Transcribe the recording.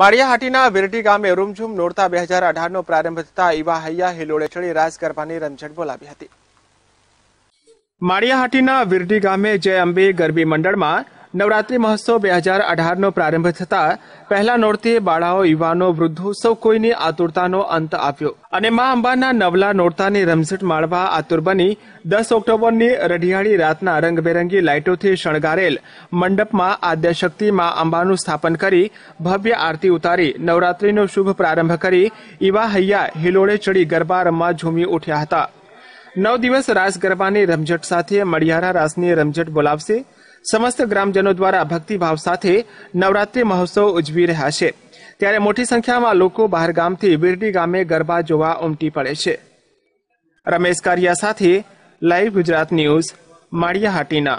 માળિયાહાટીના વિરટી ગામે રૂમઝૂમ નોરતા બે હજાર અઢારનો પ્રારંભ થતા ઈવા હૈયા હિલોળે ચડી રાસ ગરબાની રમઝટ બોલાવી હતી માળિયાહાટીના વિરટી ગામે જય અંબે ગરબી મંડળમાં નવરાત્રિ મહોત્સવ બે હજાર અઢારનો પ્રારંભ થતાં પહેલા નોરતે બાળાઓ યુવાનો વૃદ્ધો સૌ કોઈની આતુરતાનો અંત આપ્યો અને મા અંબાના નવલા નોરતાની રમઝટ માળવા આતુર બની દસ ઓક્ટોબરની રઢિયાળી રાતના રંગબેરંગી લાઇટોથી શણગારેલ મંડપમાં આદ્યશક્તિ મા અંબાનું સ્થાપન કરી ભવ્ય આરતી ઉતારી નવરાત્રિનો શુભ પ્રારંભ કરી ઈવા હૈયા હિલોળે ચડી ગરબા રમવા ઝૂમી ઉઠ્યા હતા નવ દિવસ રાસ ગરબાની રમઝટ સાથે મડિયારા રાસની રમઝટ બોલાવશે સમસ્ત ગ્રામજનો દ્વારા ભક્તિભાવ સાથે નવરાત્રિ મહોત્સવ ઉજવી રહ્યા છે ત્યારે મોટી સંખ્યામાં લોકો બહાર ગામથી વિરડી ગામે ગરબા જોવા ઉમટી પડે છે રમેશ કારિયા સાથે લાઈવ ગુજરાત ન્યૂઝ માળિયાહાટીના